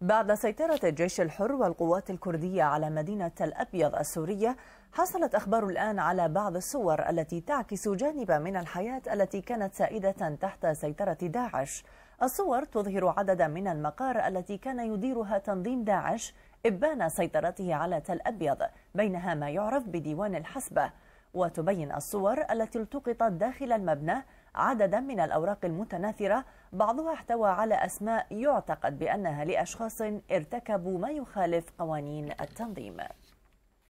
بعد سيطرة الجيش الحر والقوات الكردية على مدينة الأبيض السورية حصلت أخبار الآن على بعض الصور التي تعكس جانبا من الحياة التي كانت سائدة تحت سيطرة داعش الصور تظهر عددا من المقار التي كان يديرها تنظيم داعش إبان سيطرته على تل أبيض بينها ما يعرف بديوان الحسبة وتبين الصور التي التقطت داخل المبنى عددا من الأوراق المتناثرة بعضها احتوى على أسماء يعتقد بأنها لأشخاص ارتكبوا ما يخالف قوانين التنظيم